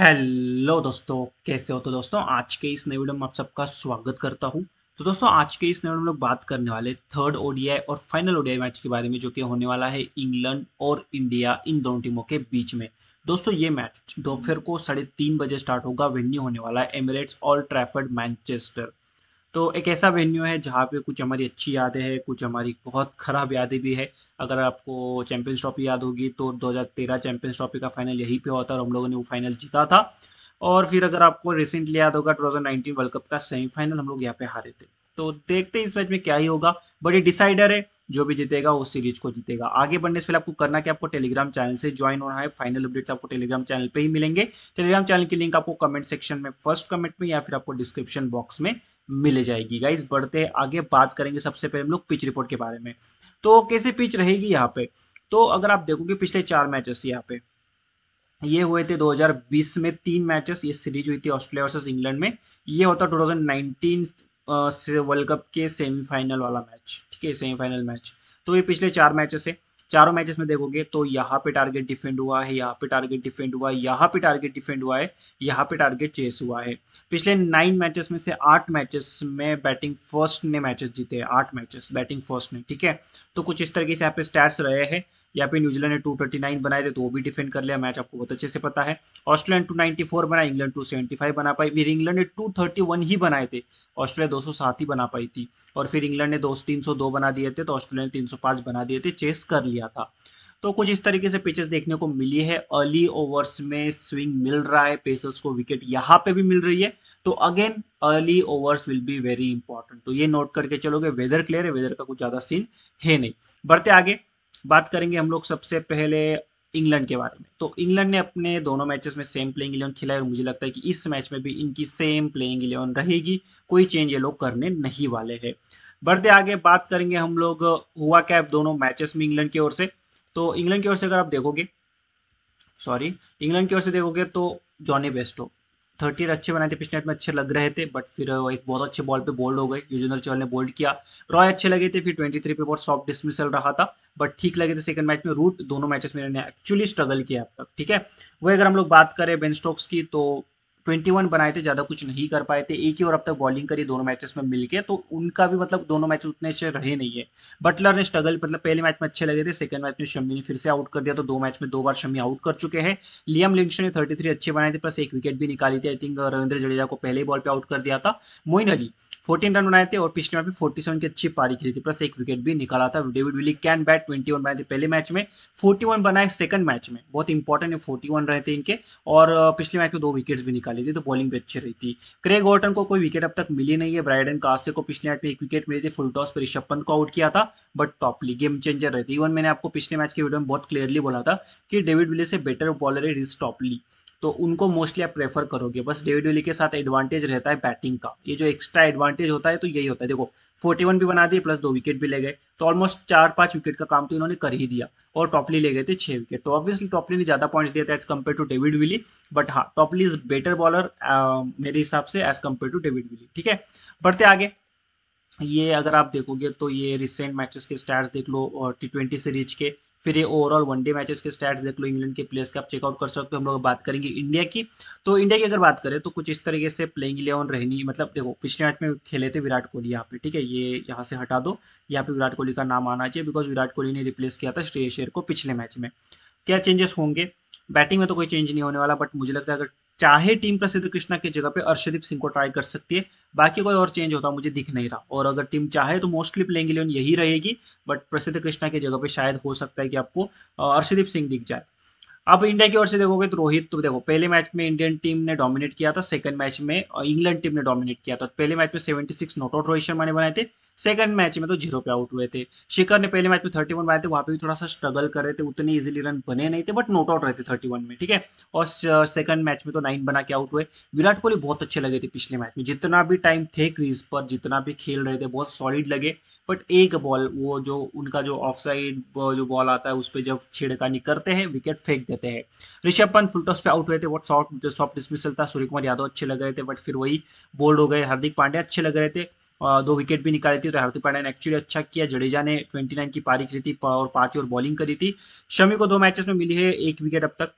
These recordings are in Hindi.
हेलो दोस्तों कैसे हो तो दोस्तों आज के इस नए वीडियो में आप सबका स्वागत करता हूं तो दोस्तों आज के इस नए वीडियो में लोग बात करने वाले थर्ड ओडीआई और फाइनल ओडीआई मैच के बारे में जो कि होने वाला है इंग्लैंड और इंडिया इन दोनों टीमों के बीच में दोस्तों ये मैच दोपहर को साढ़े तीन बजे स्टार्ट होगा वेन्यू होने वाला है एमिरेट्स ऑल ट्रैफर्ड मैनचेस्टर तो एक ऐसा वेन्यू है जहाँ पे कुछ हमारी अच्छी यादें हैं कुछ हमारी बहुत ख़राब यादें भी है अगर आपको चैंपियंस ट्रॉफी याद होगी तो 2013 चैंपियंस ट्रॉफी का फाइनल यहीं पे हुआ था और हम लोगों ने वो फाइनल जीता था और फिर अगर आपको रिसेंटली याद होगा 2019 वर्ल्ड कप का सेमीफाइनल हम लोग यहाँ पे हारे थे तो देखते इस मैच में क्या ही होगा बट ये डिसाइडर है जो भी जीतेगा वो सीरीज को जीतेगा आगे बढ़ने से पहले आपको करना कि आपको टेलीग्राम चैनल से ज्वाइन होना है फाइनल अपडेट्स आपको टेलीग्राम चैनल पे ही मिलेंगे टेलीग्राम चैनल की लिंक आपको कमेंट सेक्शन में फर्स्ट कमेंट में या फिर आपको डिस्क्रिप्शन बॉक्स में मिल जाएगी गाइज बढ़ते आगे बात करेंगे सबसे पहले हम लोग पिच रिपोर्ट के बारे में तो कैसे पिच रहेगी यहाँ पे तो अगर आप देखोगे पिछले चार मैचेस यहाँ पे ये हुए थे 2020 में तीन मैचेस ये सीरीज हुई थी ऑस्ट्रेलिया वर्सेस इंग्लैंड में ये होता 2019 वर्ल्ड कप के सेमीफाइनल वाला मैच ठीक है सेमीफाइनल मैच तो ये पिछले चार मैचेस है चारों मैचेस में देखोगे तो यहाँ पे टारगेट डिफेंड हुआ है यहाँ पे टारगेट डिफेंड हुआ है यहाँ पे टारगेट डिफेंड हुआ है यहाँ पे टारगेट चेस हुआ है पिछले नाइन मैचेस में से आठ मैचेस में बैटिंग फर्स्ट ने मैचेस जीते हैं आठ मैचेस बैटिंग फर्स्ट ने ठीक है तो कुछ इस तरीके से यहाँ पे स्टैट्स रहे हैं या फिर न्यूजीलैंड ने टू थर्टी नाइन बनाए थे तो वो भी डिफेंड कर लिया मैच आपको बहुत अच्छे से पता है ऑस्ट्रेलिया टू नाइन्टी फोर बना इंग्लैंड टू सेवेंटी फाइव बना पाई फिर इंग्लैंड ने टू थर्टी वन ही बनाए थे ऑस्ट्रेलिया दो सौ सात ही बना पाई थी और फिर इंग्लैंड ने दो तीन सौ दो बना दिए थे तो ऑस्ट्रेलिया ने तीन सौ पाँच बना दिए थे चेस कर लिया था तो कुछ इस तरीके से पिचेस देखने को मिली है अर्ली ओवर्स में स्विंग मिल रहा है पेसर्स को विकेट यहाँ पे भी मिल रही है तो again early overs will be very important तो ये नोट करके चलोगे वेदर क्लियर है वेदर का कुछ ज़्यादा सीन है नहीं बढ़ते आगे बात करेंगे हम लोग सबसे पहले इंग्लैंड के बारे में तो इंग्लैंड ने अपने दोनों मैचेस में सेम प्लेइंग इलेवन है और मुझे लगता है कि इस मैच में भी इनकी सेम प्लेइंग इलेवन रहेगी कोई चेंज ये लोग करने नहीं वाले हैं बढ़ते आगे बात करेंगे हम लोग हुआ कैप दोनों मैचेस में इंग्लैंड की ओर से तो इंग्लैंड की ओर से अगर आप देखोगे सॉरी इंग्लैंड की ओर से देखोगे तो जॉनी बेस्टो थर्टी अच्छे बनाए थे पिछले मैच में अच्छे लग रहे थे बट फिर एक बहुत अच्छे बॉल पे बोल्ड हो गए युजेंद्र चहल ने बोल्ड किया रॉय अच्छे लगे थे फिर ट्वेंटी थ्री पे बहुत सॉफ्ट डिसमिसल रहा था बट ठीक लगे थे सेकंड मैच में रूट दोनों मैचेस में एक्चुअली स्ट्रगल किया अब तक ठीक है वही अगर हम लोग बात करें बेन स्टोक्स की तो ट्वेंटी वन बनाए थे ज़्यादा कुछ नहीं कर पाए थे एक ही और अब तक बॉलिंग करी दोनों मैचेस में मिलके तो उनका भी मतलब दोनों मैच उतने अच्छे रहे नहीं है बटलर ने स्ट्रगल मतलब पहले मैच में अच्छे लगे थे सेकंड मैच में शमी ने फिर से आउट कर दिया तो दो मैच में दो बार शमी आउट कर चुके हैं लियम लिंक्शन ने थर्टी अच्छे बनाए थे प्लस एक विकेट भी निकाली थी आई थिंक रविंद्र जडेजा को पहले बॉल पर आउट कर दिया था मोइन अली 14 रन बनाए थे और पिछले मैच में 47 की अच्छी पारी खेली थी प्लस एक विकेट भी निकाला था डेविड विली कैन बैट 21 बनाए थे पहले मैच में 41 बनाए सेकंड मैच में बहुत इंपॉर्टेंट है 41 रहे थे इनके और पिछले मैच में दो विकेट्स भी निकाली थी तो बॉलिंग भी अच्छी रही थी क्रेग ऑर्टन को कोई विकेट अब तक मिली नहीं है ब्राइडन कास्ते को पिछले मैच में एक विकेट मिली थी फुल टॉस पर ऋषभ पंत को आउट किया था बट टॉपली गेम चेंजर रहे थे इवन मैंने आपको पिछले मैच के वीडियो में बहुत क्लियरली बोला था कि डेविड विली से बेटर बॉलर है रिस टॉपली तो उनको मोस्टली आप प्रेफर करोगे बस डेविड विली के साथ एडवांटेज रहता है बैटिंग का ये जो एक्स्ट्रा एडवांटेज होता है तो यही होता है देखो फोर्टी वन भी बना दिए प्लस दो विकेट भी ले गए तो ऑलमोस्ट चार पाँच विकेट का काम तो इन्होंने कर ही दिया और टॉपली ले गए थे छः विकेट तो ऑब्वियसली टॉपली ने ज़्यादा पॉइंट्स दिया था as compare to David Willey but हाँ टॉपली इज बेटर बॉलर मेरे हिसाब से as compare to David Willey ठीक है बढ़ते आगे ये अगर आप देखोगे तो ये रिसेंट मैचेस के स्टार्स देख लो और टी ट्वेंटी सीरीज के फिर ये ओवरऑल वनडे मैचेस के स्टैट्स देख लो इंग्लैंड के प्लेयर्स के आप चेकआउट कर सकते हो हम लोग बात करेंगे इंडिया की तो इंडिया की अगर बात करें तो कुछ इस तरीके से प्लेइंग इलेवन रहनी मतलब देखो पिछले मैच में खेले थे विराट कोहली यहाँ पे ठीक है ये यहाँ से हटा दो यहाँ पे विराट कोहली का नाम आना चाहिए बिकॉज विराट कोहली ने रिप्लेस किया था श्रेय शेर को पिछले मैच में क्या चेंजेस होंगे बैटिंग में तो कोई चेंज नहीं होने वाला बट मुझे लगता है अगर चाहे टीम प्रसिद्ध कृष्णा की जगह पे अर्षदीप सिंह को ट्राई कर सकती है बाकी कोई और चेंज होता मुझे दिख नहीं रहा और अगर टीम चाहे तो मोस्टली प्लेइंग इलेवन यही रहेगी बट प्रसिद्ध कृष्णा की जगह पे शायद हो सकता है कि आपको अर्षदीप सिंह दिख जाए अब इंडिया की ओर से देखोगे तो रोहित तो देखो पहले मैच में इंडियन टीम ने डोमिनेट किया था सेकंड मैच में इंग्लैंड टीम ने डोमिनेट किया था तो पहले मैच में 76 नॉट आउट रोहित शर्मा ने बनाए थे सेकंड मैच में तो जीरो पे आउट हुए थे शिखर ने पहले मैच में थर्टी वन बनाए थे वहाँ पे भी थोड़ा सा स्ट्रगल कर रहे थे उतने इजीली रन बने नहीं थे बट नोट आउट रहे थे थर्टी वन में ठीक है और सेकंड मैच में तो नाइन बना के आउट हुए विराट कोहली बहुत अच्छे लगे थे पिछले मैच में जितना भी टाइम थे क्रीज पर जितना भी खेल रहे थे बहुत सॉलिड लगे बट एक बॉल वो जो उनका जो ऑफ साइड जो बॉल आता है उस पर जब छेड़कानी करते हैं विकेट फेंक देते हैं ऋषभ पंत फुलटॉस पे आउट हुए थे बहुत सॉफ्ट सॉफ्ट डिसमिसल था सूर्य कुमार यादव अच्छे लग रहे थे बट फिर वही बोल्ड हो गए हार्दिक पांडे अच्छे लग रहे थे दो विकेट भी निकाली थी तो हार्दिक पांड्या ने एक्चुअली अच्छा किया जडेजा ने 29 की पारी करी थी और पांच ओवर बॉलिंग करी थी शमी को दो मैचेस में मिली है एक विकेट अब तक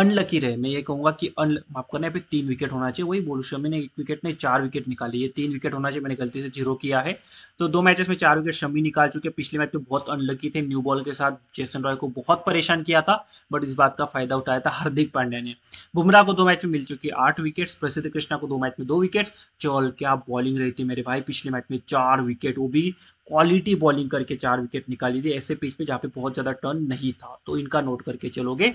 अनलकी रहे मैं ये कहूँगा कि अन आपको ना पे तीन विकेट होना चाहिए वही बोलू ने एक विकेट ने चार विकेट निकाली है तीन विकेट होना चाहिए मैंने गलती से जीरो किया है तो दो मैचेस में चार विकेट शमी निकाल चुके पिछले मैच में बहुत अनलकी थे न्यू बॉल के साथ जेसन रॉय को बहुत परेशान किया था बट इस बात का फायदा उठाया था हार्दिक पांड्या ने बुमराह को दो मैच में मिल चुकी आठ विकेट्स प्रसिद्ध कृष्णा को दो मैच में दो विकेट्स चौल क्या बॉलिंग रही थी मेरे भाई पिछले मैच में चार विकेट वो भी क्वालिटी बॉलिंग करके चार विकेट निकाली थी ऐसे पिच पे जहाँ पे बहुत ज़्यादा टर्न नहीं था तो इनका नोट करके चलोगे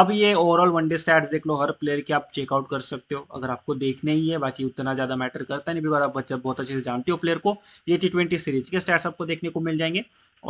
अब ये ओवरऑल वनडे स्टैट्स देख लो हर प्लेयर की आप चेकआउट कर सकते हो अगर आपको देखने ही है बाकी उतना ज़्यादा मैटर करता नहीं बिकॉज आप बच्चा बहुत अच्छे से जानते हो प्लेयर को ये टी ट्वेंटी सीरीज के स्टैट्स आपको देखने को मिल जाएंगे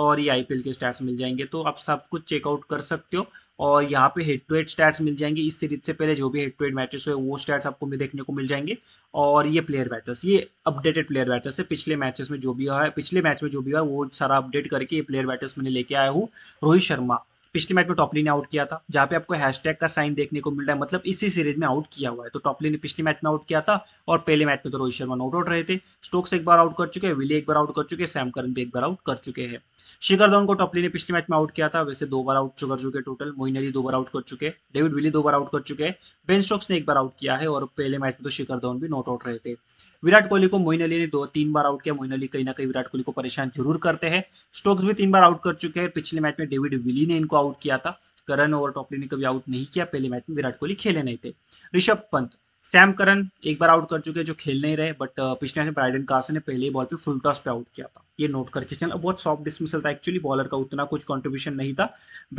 और ये आई के स्टैट्स मिल जाएंगे तो आप सब कुछ चेकआउट कर सकते हो और यहाँ पे हेड टू हेड स्टैट्स मिल जाएंगे इस सीरीज से पहले जो भी हेड टू हेड मैचेस हुए वो स्टैट्स आपको देखने को मिल जाएंगे और ये प्लेयर बैटर्स ये अपडेटेड प्लेयर बैटर्स है पिछले मैचेस में जो भी हुआ है पिछले मैच में जो भी हुआ है वो सारा अपडेट करके ये प्लेयर बैटर्स मैंने लेके आया हूँ रोहित शर्मा पिछली मैच में टॉपली ने आउट किया था जहाँ पे आपको हैशटैग का साइन देखने को मिल रहा है मतलब इसी सीरीज में आउट किया हुआ है तो टॉपली ने पिछली मैच में आउट किया था और पहले मैच में तो रोहित शर्मा नॉट आउट रहे थे स्टोक्स एक बार आउट कर चुके हैं विली एक बार आउट कर चुके हैं सैम करन भी एक बार आउट कर चुके हैं शिखर धवन को टॉपली ने पिछले मैच में आउट किया था वैसे दो बार आउट कर चुके टोटल मोइन अली दो बार आउट कर चुके हैं डेविड विली दो बार आउट कर चुके हैं बेन स्टोक्स ने एक बार आउट किया है और पहले मैच में तो शिखर धवन भी नॉट आउट रहे थे विराट कोहली को मोइन अली ने दो तीन बार आउट किया मोइन अली कहीं ना कहीं विराट कोहली को परेशान जरूर करते हैं स्टोक्स भी तीन बार आउट कर चुके हैं पिछले मैच में डेविड विली ने इनको आउट किया था करण और टॉपली ने कभी आउट नहीं किया पहले मैच में विराट कोहली खेले नहीं थे ऋषभ पंत सैम करन एक बार आउट कर चुके हैं जो खेल नहीं रहे बट uh, पिछले में ब्राइडन कास ने पहले ही बॉल पे फुल टॉस पे आउट किया था ये नोट करके चल बहुत सॉफ्ट डिसमिसल था एक्चुअली बॉलर का उतना कुछ कंट्रीब्यूशन नहीं था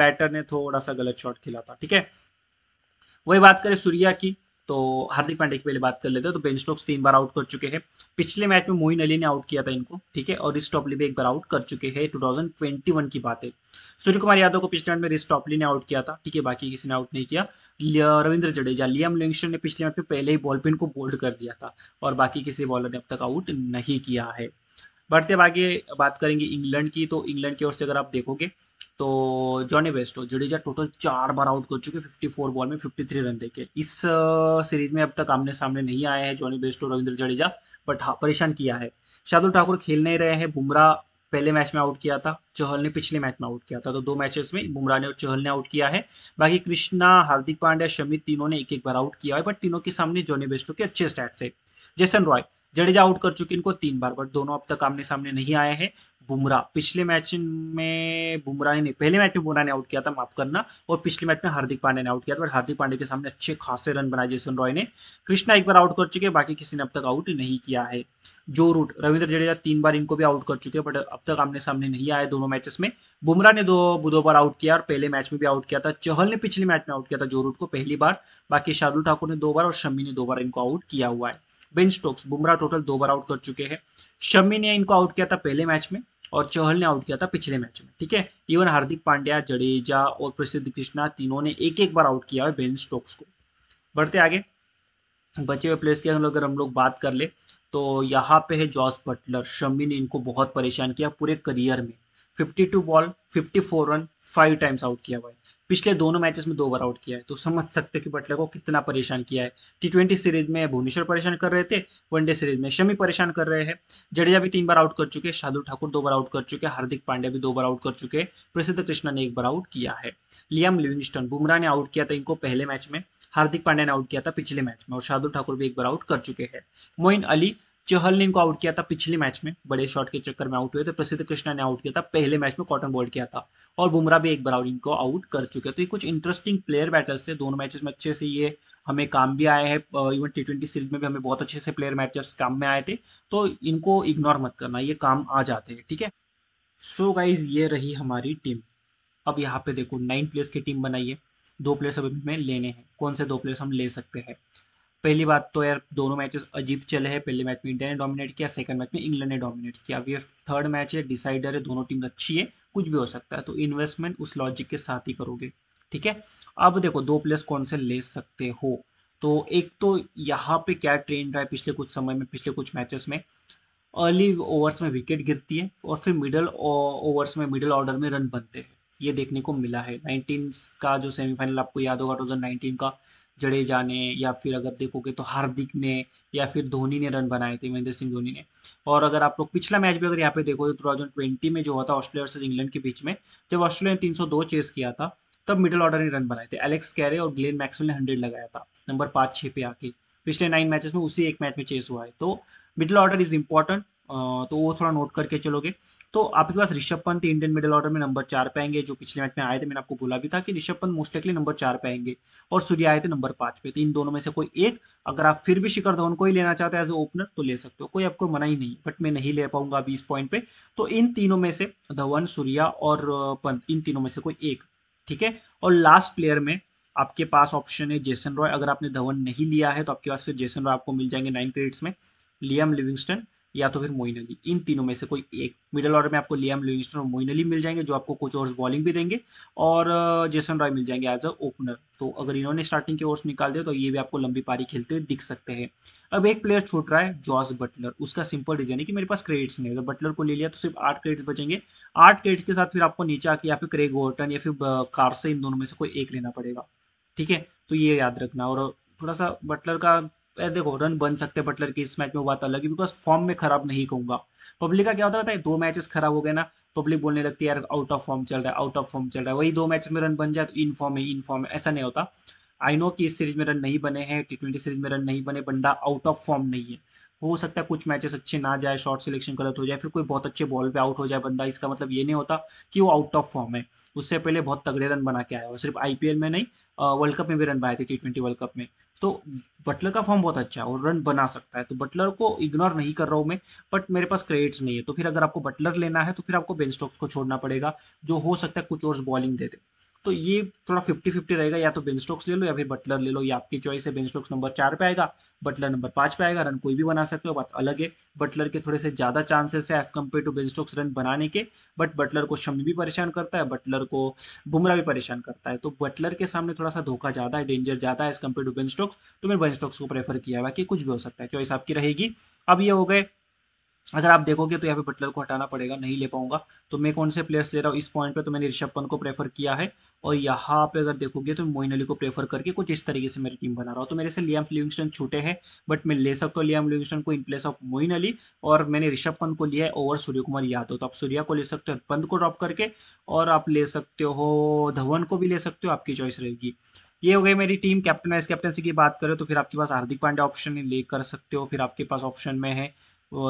बैटर ने थोड़ा सा गलत शॉट खेला था ठीक है वही बात करें सूर्या की तो हार्दिक पांडे की पहले बात कर लेते हैं तो बेन स्टोक्स तीन बार आउट कर चुके हैं पिछले मैच में मोइन अली ने आउट किया था इनको ठीक है और रिस्टॉपली भी एक बार आउट कर चुके हैं 2021 की बात है सूर्य कुमार यादव को पिछले मैच में रिस्टॉपली ने आउट किया था ठीक है बाकी किसी ने आउट नहीं किया रविंद्र जडेजा लियम लिंगशन ने पिछले मैच में पहले ही बॉलपिन को बोल्ड कर दिया था और बाकी किसी बॉलर ने अब तक आउट नहीं किया है बढ़ते अब आगे बात करेंगे इंग्लैंड की तो इंग्लैंड की ओर से अगर आप देखोगे तो जॉनी बेस्टो जडेजा टोटल चार बार आउट कर चुके 54 बॉल में 53 रन देके इस सीरीज uh, में अब तक आमने सामने नहीं आए हैं Jonny Bairstow Ravindra Jadeja but हाँ परेशान किया है शार्दुल ठाकुर खेल नहीं रहे हैं बुमराह पहले मैच में आउट किया था चहल ने पिछले मैच में आउट किया था तो दो मैचेस में बुमराह ने और चहल ने आउट किया है बाकी कृष्णा हार्दिक पांड्या शमित तीनों ने एक एक बार आउट किया है बट तीनों के सामने जॉनी बेस्टो के अच्छे स्टैट्स है जैसन रॉय जडेजा आउट कर चुके इनको तीन बार बट दोनों अब तक आमने सामने नहीं आए हैं बुमराह पिछले मैच में बुमराह ने पहले मैच में बुमराह ने आउट किया था माफ करना और पिछले मैच में हार्दिक पांडे ने आउट किया था बट हार्दिक पांडे के सामने अच्छे खासे रन बनाए जेसन रॉय ने कृष्णा एक बार आउट कर चुके बाकी किसी ने अब तक आउट नहीं किया है जो रूट रविंद्र जडेजा तीन बार इनको भी आउट कर चुके बट अब तक आमने सामने नहीं आए दोनों मैचेस में बुमराह ने दो दो बार आउट किया और पहले मैच में भी आउट किया था चहल ने पिछले मैच में आउट किया था जो रूट को पहली बार बाकी शार्दुल ठाकुर ने दो बार और शमी ने दो बार इनको आउट किया हुआ है बेन स्टोक्स बुमराह टोटल दो बार आउट कर चुके हैं शमी ने इनको आउट किया था पहले मैच में और चहल ने आउट किया था पिछले मैच में ठीक है इवन हार्दिक पांड्या जडेजा और प्रसिद्ध कृष्णा तीनों ने एक एक बार आउट किया है बेन स्टोक्स को बढ़ते आगे बचे हुए प्लेयर्स की अगर हम लोग बात कर ले तो यहाँ पे है जॉस बटलर शमी ने इनको बहुत परेशान किया पूरे करियर में 52 ball 54 run five times out किया हुआ है पिछले दोनों मैचेस में दो बार आउट किया है तो समझ सकते हो कि बटलर को कितना परेशान किया है टी ट्वेंटी सीरीज में भुवनेश्वर परेशान कर रहे थे वनडे सीरीज में शमी परेशान कर रहे हैं जडेजा भी तीन बार आउट कर चुके हैं शार्दुल ठाकुर दो बार आउट कर चुके हैं हार्दिक पांड्या भी दो बार आउट कर चुके हैं प्रसिद्ध कृष्णा ने एक बार आउट किया है लियाम लिविंगस्टन बुमराह ने आउट किया था इनको पहले मैच में हार्दिक पांड्या ने आउट किया था पिछले मैच में और शार्दुल ठाकुर भी एक बार आउट कर चुके हैं मोइन अली चहल ने इनको आउट किया था पिछले मैच में बड़े शॉट के चक्कर में आउट हुए थे प्रसिद्ध कृष्णा ने आउट किया था पहले मैच में कॉटन बॉल किया था और बुमराह भी एक बार इनको आउट कर चुके तो ये कुछ इंटरेस्टिंग प्लेयर बैटल्स थे दोनों मैचेस में अच्छे से ये हमें काम भी आए हैं इवन टी ट्वेंटी सीरीज में भी हमें बहुत अच्छे से प्लेयर मैच काम में आए थे तो इनको इग्नोर मत करना ये काम आ जाते हैं ठीक है सो गाइज ये रही हमारी टीम अब यहाँ पे देखो नाइन प्लेयर्स की टीम बनाइए दो प्लेयर्स अभी हमें लेने हैं कौन से दो प्लेयर्स हम ले सकते हैं पहली बात तो यार दोनों मैचेस अजीब चले हैं पहले मैच में इंडिया ने डोमिनेट किया सेकंड मैच में इंग्लैंड ने डोमिनेट किया अब ये थर्ड मैच है डिसाइडर है दोनों टीम अच्छी है कुछ भी हो सकता है तो इन्वेस्टमेंट उस लॉजिक के साथ ही करोगे ठीक है अब देखो दो प्लेस कौन से ले सकते हो तो एक तो यहाँ पे क्या ट्रेंड रहा है पिछले कुछ समय में पिछले कुछ मैचेस में अर्ली ओवर्स में विकेट गिरती है और फिर मिडल ओवर्स में मिडल ऑर्डर में रन बनते हैं ये देखने को मिला है नाइनटीन का जो सेमीफाइनल आपको याद होगा टू का जडेजा ने या फिर अगर देखोगे तो हार्दिक ने या फिर धोनी ने रन बनाए थे महेंद्र सिंह धोनी ने और अगर आप लोग पिछला मैच भी अगर यहाँ पे देखो तो टू ट्वेंटी में जो हुआ था ऑस्ट्रेलिया वर्सेज इंग्लैंड के बीच में जब ऑस्ट्रेलिया ने तीन सौ दो चेस किया था तब मिडिल ऑर्डर ने रन बनाए थे एलेक्स कैरे और ग्लेन मैक्सवेल ने हंड्रेड लगाया था नंबर पाँच छः पे आके पिछले नाइन मैचेस में उसी एक मैच में चेस हुआ है तो मिडिल ऑर्डर इज इंपॉर्टेंट तो वो थोड़ा नोट करके चलोगे तो आपके पास Rishabh Pant Indian middle order में नंबर चार पे आएंगे जो पिछले मैच में आए थे मैंने आपको बोला भी था कि Rishabh Pant most likely number चार पे आएंगे और सूर्य आए थे नंबर पांच पे तो इन दोनों में से कोई एक अगर आप फिर भी शिखर धवन को ही लेना चाहते हैं एज ए ओपनर तो ले सकते हो कोई आपको मना ही नहीं बट मैं नहीं ले पाऊंगा अभी इस पॉइंट पे तो इन तीनों में से धवन सूर्या और पंत इन तीनों में से कोई एक ठीक है और लास्ट प्लेयर में आपके पास ऑप्शन है जेसन रॉय अगर आपने धवन नहीं लिया है तो आपके पास फिर जेसन रॉय आपको मिल जाएंगे नाइन क्रेडिट्स में लियम लिविंगस्टन या तो फिर मोइन अली इन तीनों में से कोई एक मिडल ऑर्डर में आपको लियाम लिविंगस्टन और मोइन अली मिल जाएंगे जो आपको कुछ ओवर्स बॉलिंग भी देंगे और जेसन रॉय मिल जाएंगे एज अ ओपनर तो अगर इन्होंने स्टार्टिंग के ओवर्स निकाल दिए तो ये भी आपको लंबी पारी खेलते दिख सकते हैं अब एक प्लेयर छूट रहा है जॉस बटलर उसका सिंपल रीजन है कि मेरे पास क्रेडिट्स नहीं है तो बटलर को ले लिया तो सिर्फ आठ क्रेडिट्स बचेंगे आठ क्रेडिट्स के साथ फिर आपको नीचे आके या फिर क्रेग ओर्टन या फिर कार से इन दोनों में से कोई एक लेना पड़ेगा ठीक है तो ये याद रखना और थोड़ा सा बटलर का यार देखो रन बन सकते बटलर की इस मैच में वो बात अलग है बिकॉज फॉर्म में खराब नहीं कहूंगा पब्लिक का क्या होता है दो मैचेस खराब हो गए ना पब्लिक बोलने लगती है यार आउट ऑफ फॉर्म चल रहा है आउट ऑफ फॉर्म चल रहा है वही दो मैच में रन बन जाए तो इन फॉर्म है इन फॉर्म है ऐसा नहीं होता आई नो कि इस सीरीज में रन नहीं बने हैं टी ट्वेंटी सीरीज में रन नहीं बने बंदा आउट ऑफ फॉर्म नहीं है हो सकता है कुछ मैचेस अच्छे ना जाए शॉर्ट सिलेक्शन गलत हो जाए फिर कोई बहुत अच्छे बॉल पे आउट हो जाए बंदा इसका मतलब ये नहीं होता कि वो आउट ऑफ फॉर्म है उससे पहले बहुत तगड़े रन बना के आया और सिर्फ आई में नहीं वर्ल्ड कप में भी रन बनाए थे टी ट्वेंटी वर्ल्ड कप में तो बटलर का फॉर्म बहुत अच्छा है और रन बना सकता है तो बटलर को इग्नोर नहीं कर रहा हूँ मैं बट मेरे पास क्रेडिट्स नहीं है तो फिर अगर आपको बटलर लेना है तो फिर आपको बेन स्टॉक्स को छोड़ना पड़ेगा जो हो सकता है कुछ और बॉलिंग दे दे तो ये थोड़ा फिफ्टी फिफ्टी रहेगा या तो बेन स्टॉक्स ले लो या फिर बटलर ले लो ये आपकी चॉइस है बेन स्टॉक्स नंबर चार पे आएगा बटलर नंबर पाँच पे आएगा रन कोई भी बना सकते हो बात अलग है बटलर के थोड़े से ज़्यादा चांसेस है as compare to Ben Stokes run बनाने के बट बटलर को शमी भी परेशान करता है बटलर को बुमरा भी परेशान करता है तो बटलर के सामने थोड़ा सा धोखा ज़्यादा है डेंजर ज़्यादा है as compare to Ben Stokes तो मैंने बेन स्टॉक्स को प्रेफर किया बाकी कुछ भी हो सकता है चॉइस आपकी रहेगी अब ये हो गए अगर आप देखोगे तो यहाँ पे बटलर को हटाना पड़ेगा नहीं ले पाऊंगा तो मैं कौन से प्लेयर्स ले रहा हूँ इस पॉइंट पे तो मैंने ऋषभ पंत को प्रेफर किया है और यहाँ पे अगर देखोगे तो मोइन अली को प्रेफर करके कुछ इस तरीके से मेरी टीम बना रहा हूँ तो मेरे से लियाम लिविंगस्टन छूटे हैं बट मैं ले सकता हूँ लियाम लिविंगस्टन को in place of Moeen Ali और मैंने ऋषभ पंत को लिया है ओवर सूर्य कुमार यादव तो आप सूर्या को ले सकते हो पंत को ड्रॉप करके और आप ले सकते हो धवन को भी ले सकते हो आपकी चॉइस रहेगी ये हो गई मेरी टीम कैप्टन वाइस कैप्टनसी की बात करें तो फिर आपके पास हार्दिक पांड्या ऑप्शन ले कर सकते हो फिर आपके पास ऑप्शन में है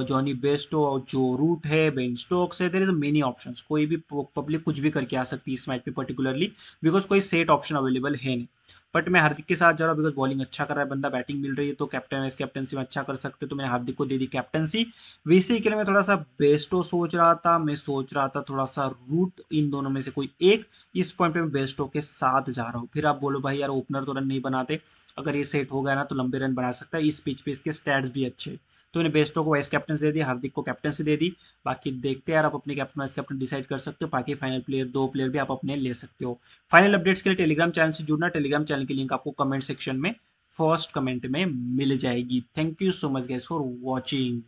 जॉनी बेस्टो और जो रूट है बेन स्टोक्स है देर इज मेनी ऑप्शन कोई भी पब्लिक कुछ भी करके आ सकती है इस मैच में पर्टिकुलरली बिकॉज कोई सेट ऑप्शन अवेलेबल है नहीं बट मैं हार्दिक के साथ जा रहा हूँ बिकॉज बॉलिंग अच्छा कर रहा है बंदा बैटिंग मिल रही है तो कैप्टन वाइस कैप्टनसी में अच्छा कर सकते तो मैंने हार्दिक को दे दी कैप्टनसी वैसे के लिए मैं थोड़ा सा बेस्टो सोच रहा था मैं सोच रहा था थोड़ा सा रूट इन दोनों में से कोई एक इस पॉइंट पे मैं बेस्टो के साथ जा रहा हूँ फिर आप बोलो भाई यार ओपनर तो रन नहीं बनाते अगर ये सेट हो गया ना तो लंबे रन बना सकता है इस पिच पे इसके स्टैट्स भी अच्छे तो इन्हें बेस्टो को वाइस कैप्टन दे दी हार्दिक को कैप्टनसी दे दी बाकी देखते हैं यार आप अपने कैप्टन वाइस कैप्टन डिसाइड कर सकते हो बाकी फाइनल प्लेयर दो प्लेयर भी आप अपने ले सकते हो फाइनल अपडेट्स के लिए टेलीग्राम चैनल से जुड़ना टेलीग्राम चैनल की लिंक आपको कमेंट सेक्शन में फर्स्ट कमेंट में मिल जाएगी thank you so much guys for watching